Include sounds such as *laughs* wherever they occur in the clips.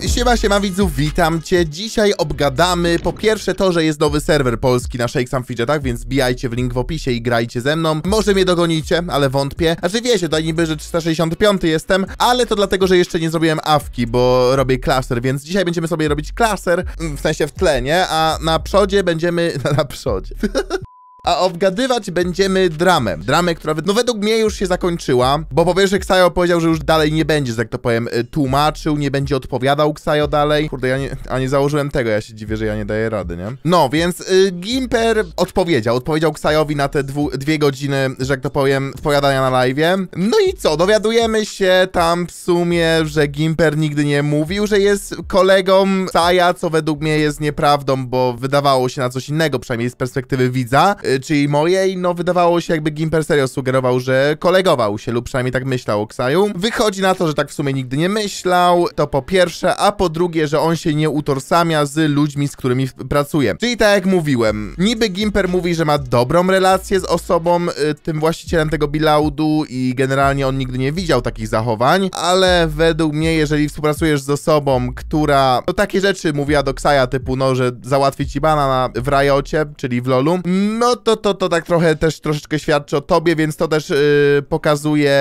Siema, siema widzów, witam Cię. Dzisiaj obgadamy po pierwsze to, że jest nowy serwer polski na Shake Some więc bijajcie w link w opisie i grajcie ze mną. Może mnie dogonicie, ale wątpię. że wiecie, to niby, że 365 jestem, ale to dlatego, że jeszcze nie zrobiłem awki, bo robię klaser, więc dzisiaj będziemy sobie robić klaser, w sensie w tle, nie? A na przodzie będziemy... *laughs* na przodzie... *laughs* a obgadywać będziemy dramę. Dramę, która no według mnie już się zakończyła, bo po pierwsze Ksajo powiedział, że już dalej nie będzie, że tak to powiem, y, tłumaczył, nie będzie odpowiadał Ksajo dalej. Kurde, ja nie, a nie założyłem tego, ja się dziwię, że ja nie daję rady, nie? No, więc y, Gimper odpowiedział, odpowiedział Ksajowi na te dwu, dwie godziny, że tak to powiem, odpowiadania na live'ie. No i co, dowiadujemy się tam w sumie, że Gimper nigdy nie mówił, że jest kolegą Ksaja, co według mnie jest nieprawdą, bo wydawało się na coś innego, przynajmniej z perspektywy widza. Y, E, czyli mojej, no wydawało się jakby Gimper serio sugerował, że kolegował się lub przynajmniej tak myślał o Ksaju. Wychodzi na to, że tak w sumie nigdy nie myślał, to po pierwsze, a po drugie, że on się nie utożsamia z ludźmi, z którymi pracuje. Czyli tak jak mówiłem, niby Gimper mówi, że ma dobrą relację z osobą, e, tym właścicielem tego bilaudu i generalnie on nigdy nie widział takich zachowań, ale według mnie, jeżeli współpracujesz z osobą, która no takie rzeczy mówiła do Ksaja, typu no, że załatwi ci banana w rajocie, czyli w lolu, no to, to, to tak trochę też troszeczkę świadczy o tobie, więc to też yy, pokazuje,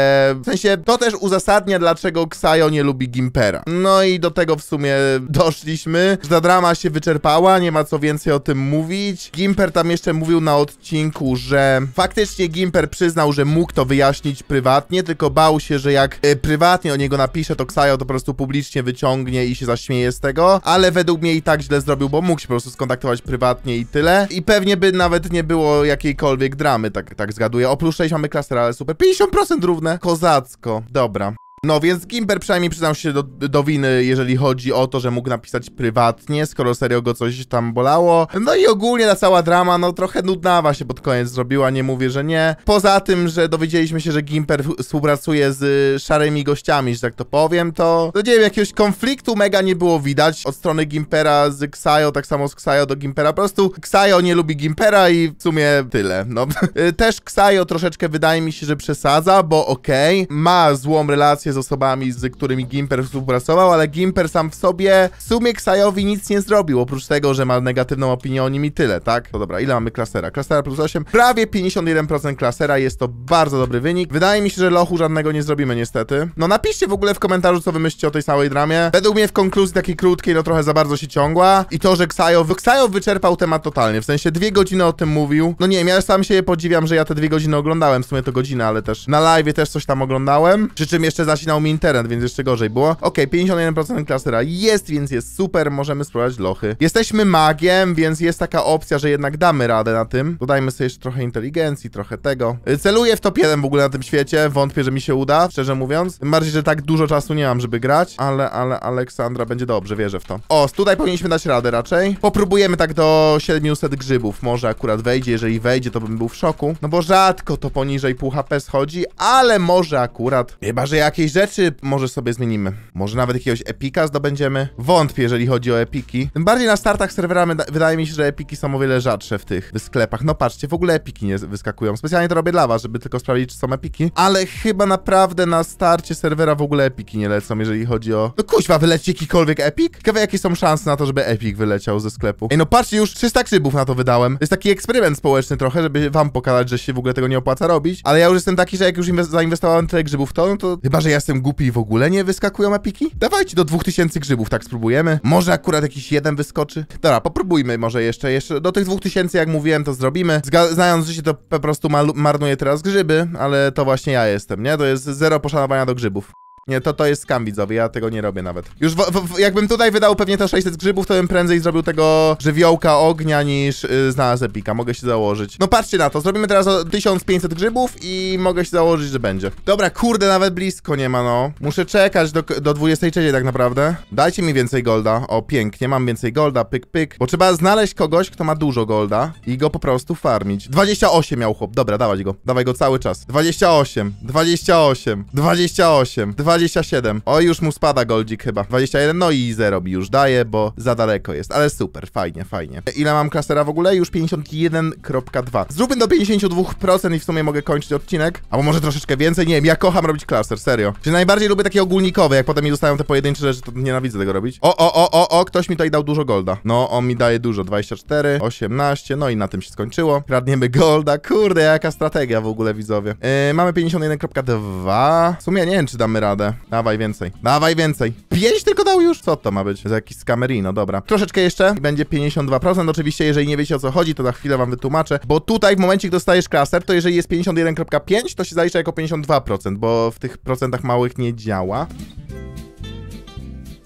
w sensie to też uzasadnia, dlaczego Ksajo nie lubi Gimpera. No i do tego w sumie doszliśmy. Ta drama się wyczerpała, nie ma co więcej o tym mówić. Gimper tam jeszcze mówił na odcinku, że faktycznie Gimper przyznał, że mógł to wyjaśnić prywatnie, tylko bał się, że jak yy, prywatnie o niego napisze, to Ksajo to po prostu publicznie wyciągnie i się zaśmieje z tego, ale według mnie i tak źle zrobił, bo mógł się po prostu skontaktować prywatnie i tyle. I pewnie by nawet nie było było jakiejkolwiek dramy, tak, tak zgaduję. plus 6 mamy klaster, ale super. 50% równe. Kozacko. Dobra. No więc Gimper przynajmniej przyznał się do, do, winy, jeżeli chodzi o to, że mógł napisać prywatnie, skoro serio go coś tam bolało. No i ogólnie ta cała drama, no trochę nudnawa się pod koniec zrobiła, nie mówię, że nie. Poza tym, że dowiedzieliśmy się, że Gimper współpracuje z y, szarymi gościami, że tak to powiem, to no nie wiem, jakiegoś konfliktu mega nie było widać od strony Gimpera z Xayo, tak samo z Xayo do Gimpera. Po prostu Xayo nie lubi Gimpera i w sumie tyle, no. *laughs* Y, też Xayo troszeczkę wydaje mi się, że przesadza, bo okej, okay, ma złą relację z osobami, z którymi Gimper współpracował, ale Gimper sam w sobie w sumie Ksajowi nic nie zrobił, oprócz tego, że ma negatywną opinię o nim i tyle, tak? To no dobra, ile mamy klasera? Klasera plus 8, prawie 51% klasera, jest to bardzo dobry wynik. Wydaje mi się, że lochu żadnego nie zrobimy niestety. No napiszcie w ogóle w komentarzu, co wy myślicie o tej całej dramie. Według mnie w konkluzji takiej krótkiej, no trochę za bardzo się ciągła i to, że Ksajow, Ksajo wyczerpał temat totalnie, w sensie dwie godziny o tym mówił. No nie wiem, ja sam się podziwiam, że ja te dwie godziny oglądałem, w sumie to godzina, ale też na live też coś tam oglądałem, przy czym jeszcze zaś zasinał mi internet, więc jeszcze gorzej było. Okej, okay, 51% klasera jest, więc jest super, możemy spróbować lochy. Jesteśmy magiem, więc jest taka opcja, że jednak damy radę na tym. Dodajmy sobie jeszcze trochę inteligencji, trochę tego. Y, celuję w top 1 w ogóle na tym świecie, wątpię, że mi się uda, szczerze mówiąc. Tym bardziej, że tak dużo czasu nie mam, żeby grać, ale, ale Aleksandra będzie dobrze, wierzę w to. O, tutaj powinniśmy dać radę raczej. Popróbujemy tak do 700 grzybów, może akurat wejdzie, jeżeli wejdzie, to bym był w szoku. No bo rzadko to poniżej pół HP schodzi, ale może akurat, chyba, że jakieś rzeczy może sobie zmienimy. Może nawet jakiegoś epika zdobędziemy. Wątpię, jeżeli chodzi o epiki. Tym bardziej na startach serwera wydaje mi się, że epiki są o wiele rzadsze w tych sklepach. No patrzcie, w ogóle epiki nie wyskakują. Specjalnie to robię dla was, żeby tylko sprawdzić, czy są epiki. Ale chyba naprawdę na starcie serwera w ogóle epiki nie lecą, jeżeli chodzi o... No kuźwa, wyleci jakikolwiek epik? Ciekawe, jakie są szanse na to, żeby epik wyleciał ze sklepu. Ej, no patrzcie, już 300 krzybów na to wydałem. To jest taki eksperyment społeczny trochę, żeby wam pokazać, że się w ogóle tego nie opłaca robić. Ale ja już jestem taki, że jak już zainwestowałem tyle grzybów, to no to chyba, że ja jestem głupi i w ogóle nie wyskakują epiki? Dawajcie do 2000 grzybów, tak spróbujemy. Może akurat jakiś jeden wyskoczy? Dobra, popróbujmy może jeszcze, jeszcze do tych 2000 jak mówiłem to zrobimy. Zga znając życie to po prostu marnuje teraz grzyby, ale to właśnie ja jestem, nie? To jest zero poszanowania do grzybów. Nie, to, to jest skam widzowie, ja tego nie robię nawet. Już w, w, jakbym tutaj wydał pewnie te 600 grzybów, to bym prędzej zrobił tego żywiołka ognia niż yy, znalazł epika. Mogę się założyć. No patrzcie na to, zrobimy teraz 1500 grzybów i mogę się założyć, że będzie. Dobra, kurde, nawet blisko nie ma, no. Muszę czekać do, do 23 tak naprawdę. Dajcie mi więcej golda. O, pięknie, mam więcej golda, pyk, pyk. Bo trzeba znaleźć kogoś, kto ma dużo golda i go po prostu farmić. 28 miał chłop. Dobra, dawać go. Dawaj go cały czas. 28, 28, 28, 28. 27. O, już mu spada goldzik chyba. 21, no i 0 już daje, bo za daleko jest, ale super, fajnie, fajnie. Ile mam klasera w ogóle? Już 51.2. Zróbmy do 52% i w sumie mogę kończyć odcinek. Albo może troszeczkę więcej, nie wiem, ja kocham robić klaser, serio. Czyli najbardziej lubię takie ogólnikowe, jak potem mi zostają te pojedyncze rzeczy, to nienawidzę tego robić. O, o, o, o, o, ktoś mi tutaj dał dużo golda. No, on mi daje dużo, 24, 18, no i na tym się skończyło. Kradniemy golda, kurde, jaka strategia w ogóle, widzowie. Yy, mamy 51.2. W sumie nie wiem, czy damy radę radę. Dawaj więcej. Dawaj więcej. 5 tylko dał już? Co to ma być? Za jakiś skamerino, dobra. Troszeczkę jeszcze. Będzie 52%. Oczywiście, jeżeli nie wiecie o co chodzi, to za chwilę wam wytłumaczę. Bo tutaj w momencie, gdy dostajesz klaster, to jeżeli jest 51.5, to się zalicza jako 52%, bo w tych procentach małych nie działa.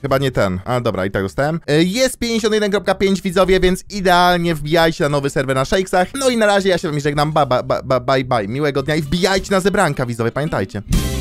Chyba nie ten. A dobra, i tak dostałem. E, jest 51.5 widzowie, więc idealnie wbijajcie na nowy serwer na Shakesach. No i na razie ja się wam żegnam. Ba, ba, ba, bye, bye. Miłego dnia i wbijajcie na zebranka widzowie, pamiętajcie.